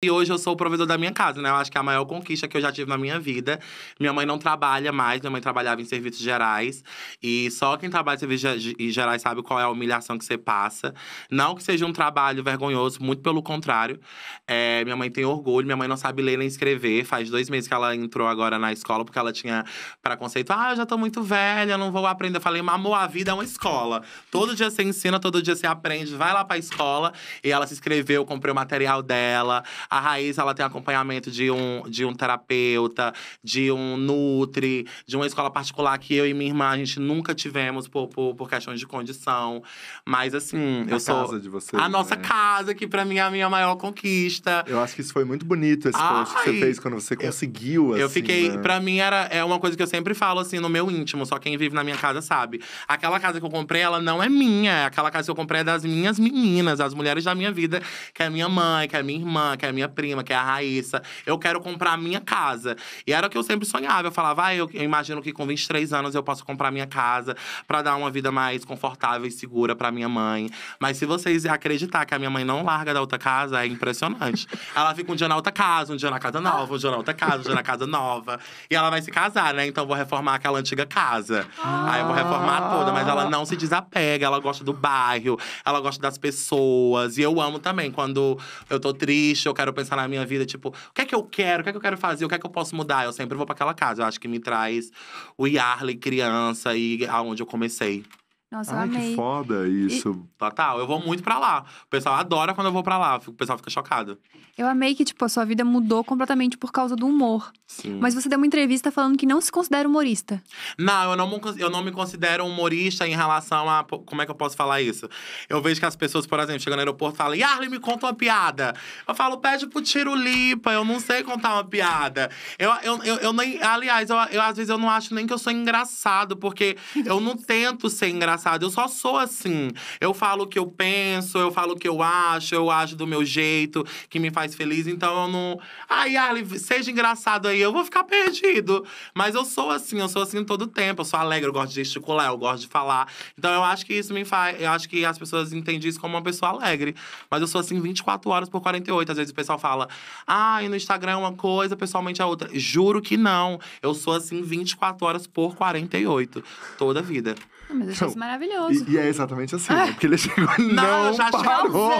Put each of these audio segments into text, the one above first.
E hoje eu sou o provedor da minha casa, né? Eu acho que é a maior conquista que eu já tive na minha vida. Minha mãe não trabalha mais, minha mãe trabalhava em serviços gerais. E só quem trabalha em serviços gerais sabe qual é a humilhação que você passa. Não que seja um trabalho vergonhoso, muito pelo contrário. É, minha mãe tem orgulho, minha mãe não sabe ler nem escrever. Faz dois meses que ela entrou agora na escola, porque ela tinha preconceito. Ah, eu já tô muito velha, não vou aprender. Eu falei, amor, a vida é uma escola. Todo dia você ensina, todo dia você aprende. Vai lá pra escola. E ela se inscreveu, comprei o material dela a raiz ela tem acompanhamento de um, de um terapeuta, de um Nutri, de uma escola particular que eu e minha irmã a gente nunca tivemos por, por, por questões de condição. Mas assim, a eu sou. A casa de vocês. A nossa né? casa, que pra mim é a minha maior conquista. Eu acho que isso foi muito bonito, esse Ai, post que você fez quando você conseguiu. Eu, assim, eu fiquei. Né? Pra mim era, é uma coisa que eu sempre falo assim no meu íntimo, só quem vive na minha casa sabe. Aquela casa que eu comprei, ela não é minha. É aquela casa que eu comprei é das minhas meninas, as mulheres da minha vida, que é minha mãe, que é minha irmã, que é minha minha prima, que é a Raíssa. Eu quero comprar a minha casa. E era o que eu sempre sonhava. Eu falava, ah, eu, eu imagino que com 23 anos eu posso comprar minha casa para dar uma vida mais confortável e segura para minha mãe. Mas se vocês acreditar que a minha mãe não larga da outra casa, é impressionante. ela fica um dia na outra casa, um dia na casa nova, um dia na outra casa, um dia na casa nova. E ela vai se casar, né? Então eu vou reformar aquela antiga casa. Ah. Aí eu vou reformar toda, mas ela não se desapega, ela gosta do bairro, ela gosta das pessoas. E eu amo também quando eu tô triste, eu quero eu pensar na minha vida, tipo, o que é que eu quero, o que é que eu quero fazer, o que é que eu posso mudar, eu sempre vou para aquela casa. Eu acho que me traz o Yarley criança e aonde eu comecei. Nossa, Ai, eu amei. que foda isso. E... Total, tá, tá, eu vou muito pra lá. O pessoal adora quando eu vou pra lá, o pessoal fica chocado. Eu amei que, tipo, a sua vida mudou completamente por causa do humor. Sim. Mas você deu uma entrevista falando que não se considera humorista. Não, eu não, eu não me considero humorista em relação a… Como é que eu posso falar isso? Eu vejo que as pessoas, por exemplo, chegam no aeroporto e falam Yarley, me conta uma piada. Eu falo, pede pro Tiro Lipa, eu não sei contar uma piada. Eu, eu, eu, eu nem… Aliás, eu, eu, às vezes eu não acho nem que eu sou engraçado, porque eu não tento ser engraçado eu só sou assim. Eu falo o que eu penso, eu falo o que eu acho, eu acho do meu jeito, que me faz feliz. Então eu não. Ai, ali seja engraçado aí, eu vou ficar perdido. Mas eu sou assim, eu sou assim todo tempo. Eu sou alegre, eu gosto de gesticular, eu gosto de falar. Então eu acho que isso me faz. Eu acho que as pessoas entendem isso como uma pessoa alegre. Mas eu sou assim 24 horas por 48. Às vezes o pessoal fala, ai, ah, no Instagram é uma coisa, pessoalmente é outra. Juro que não. Eu sou assim 24 horas por 48. Toda a vida. mas eu achei isso assim, maravilhoso. E, e é exatamente assim, né? Ah. porque ele chegou e não, já parou.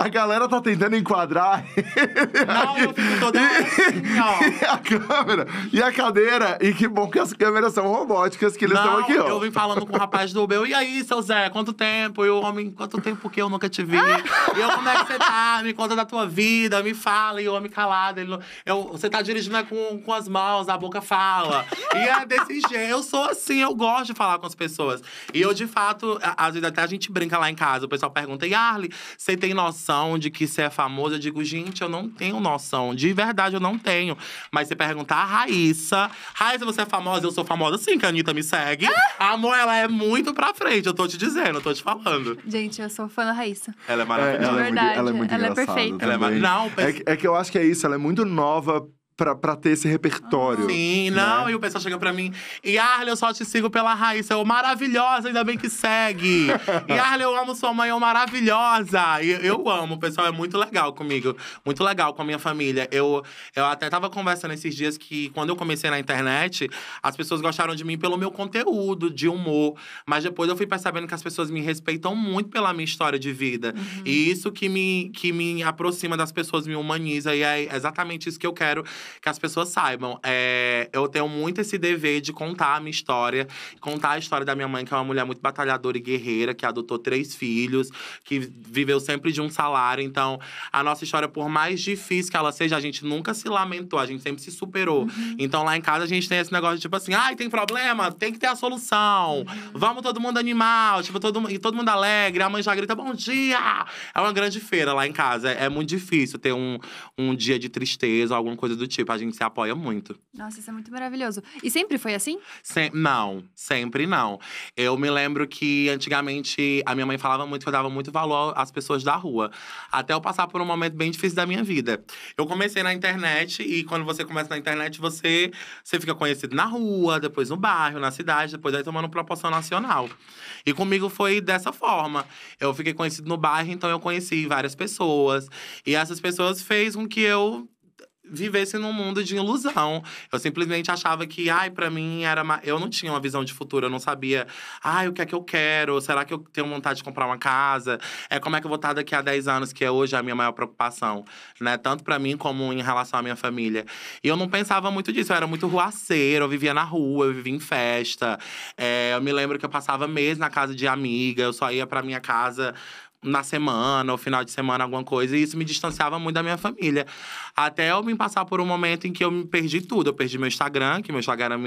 A galera tá tentando enquadrar. Não, eu fico toda assim, e a câmera, e a cadeira, e que bom que as câmeras são robóticas que eles estão aqui, ó. eu vim falando com o rapaz do Uber, e aí, seu Zé, quanto tempo? E o homem, quanto tempo que eu nunca te vi? E eu, como é que você tá? Me conta da tua vida, me fala. E o homem calado, ele eu, você tá dirigindo né, com, com as mãos, a boca fala. E é desse jeito, eu sou assim, eu gosto de falar com as pessoas. E eu, de de fato, às vezes até a gente brinca lá em casa. O pessoal pergunta, e Arle, você tem noção de que você é famosa? Eu digo, gente, eu não tenho noção. De verdade, eu não tenho. Mas você pergunta a Raíssa, Raíssa, você é famosa? Eu sou famosa? Sim, que a Anitta me segue. Ah! Amor, ela é muito pra frente. Eu tô te dizendo, eu tô te falando. Gente, eu sou fã da Raíssa. Ela é maravilhosa. É, ela, é muito, ela é muito ela é perfeita. Ela é, não, mas... é, que eu acho que é isso, ela é muito nova pra, pra ter esse repertório. Ah, sim, né? não, e o pessoal chega pra mim, e Arle, eu só te sigo pela raiz eu maravilhosa, ainda bem que segue. e Arle, eu amo sua mãe, eu maravilhosa. E eu amo, o pessoal é muito legal comigo, muito legal com a minha família. Eu, eu até tava conversando esses dias que quando eu comecei na internet, as pessoas gostaram de mim pelo meu conteúdo, de humor, mas depois eu fui percebendo que as pessoas me respeitam muito pela minha história de vida. Uhum. E isso que me, que me aproxima das pessoas, me humaniza, e é exatamente isso que eu quero que as pessoas saibam. É, eu tenho muito esse dever de contar a minha história, contar a história da minha mãe, que é uma mulher muito batalhadora e guerreira, que adotou três filhos, que viveu sempre de um salário. Então, a nossa história, por mais difícil que ela seja, a gente nunca se lamentou, a gente sempre se superou. Uhum. Então, lá em casa, a gente tem esse negócio de tipo assim: ai, tem problema, tem que ter a solução. Uhum. Vamos todo mundo animal, tipo, todo, e todo mundo alegre. A mãe já grita bom dia. É uma grande feira lá em casa. É, é muito difícil ter um, um dia de tristeza, alguma coisa do tipo tipo, a gente se apoia muito. Nossa, isso é muito maravilhoso. E sempre foi assim? Sem, não, sempre não. Eu me lembro que antigamente a minha mãe falava muito que eu dava muito valor às pessoas da rua. Até eu passar por um momento bem difícil da minha vida. Eu comecei na internet e quando você começa na internet, você, você fica conhecido na rua, depois no bairro, na cidade, depois aí tomando proporção nacional. E comigo foi dessa forma. Eu fiquei conhecido no bairro, então eu conheci várias pessoas. E essas pessoas fez com que eu vivesse num mundo de ilusão. Eu simplesmente achava que, ai, para mim era. Eu não tinha uma visão de futuro, eu não sabia, ai, o que é que eu quero? Será que eu tenho vontade de comprar uma casa? É como é que eu vou estar daqui a 10 anos, que é hoje a minha maior preocupação, né? Tanto para mim como em relação à minha família. E eu não pensava muito disso, eu era muito ruaceiro, eu vivia na rua, eu vivia em festa. É, eu me lembro que eu passava mês na casa de amiga, eu só ia pra minha casa na semana, ou final de semana, alguma coisa, e isso me distanciava muito da minha família. Até eu me passar por um momento em que eu me perdi tudo. Eu perdi meu Instagram, que meu Instagram era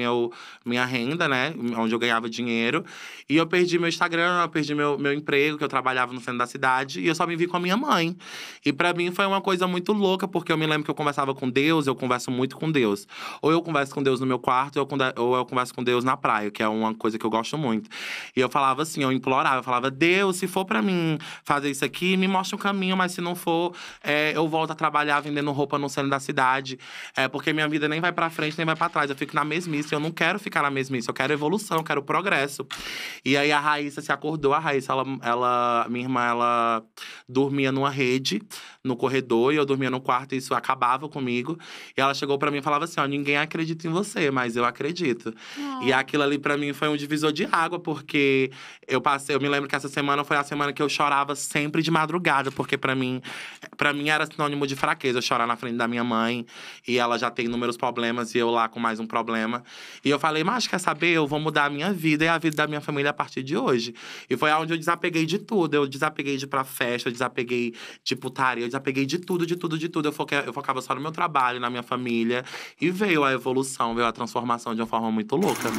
minha renda, né? Onde eu ganhava dinheiro. E eu perdi meu Instagram, eu perdi meu, meu emprego, que eu trabalhava no centro da cidade, e eu só me vi com a minha mãe. E para mim foi uma coisa muito louca, porque eu me lembro que eu conversava com Deus, eu converso muito com Deus. Ou eu converso com Deus no meu quarto, ou eu converso com Deus na praia, que é uma coisa que eu gosto muito. E eu falava assim, eu implorava, eu falava, Deus, se for para mim fazer isso aqui, me mostra o um caminho, mas se não for, é, eu volto a trabalhar vendendo roupa no centro da cidade. É, porque minha vida nem vai para frente, nem vai para trás. Eu fico na mesmice, eu não quero ficar na mesmice, eu quero evolução, eu quero progresso. E aí a Raíssa se acordou, a Raíssa, ela, ela minha irmã, ela dormia numa rede, no corredor, e eu dormia no quarto, e isso acabava comigo. E ela chegou para mim e falava assim: ó, ninguém acredita em você, mas eu acredito. Ah. E aquilo ali para mim foi um divisor de água, porque eu passei, eu me lembro que essa semana foi a semana que eu chorava sempre de madrugada, porque para mim, para mim era sinônimo de fraqueza chorar na frente da minha mãe e ela já tem inúmeros problemas e eu lá com mais um problema. E eu falei: "Mas quer saber? Eu vou mudar a minha vida e a vida da minha família a partir de hoje". E foi aonde eu desapeguei de tudo. Eu desapeguei de ir pra festa, eu desapeguei de putaria, eu desapeguei de tudo, de tudo, de tudo. Eu focava, eu focava só no meu trabalho, na minha família e veio a evolução, veio a transformação de uma forma muito louca.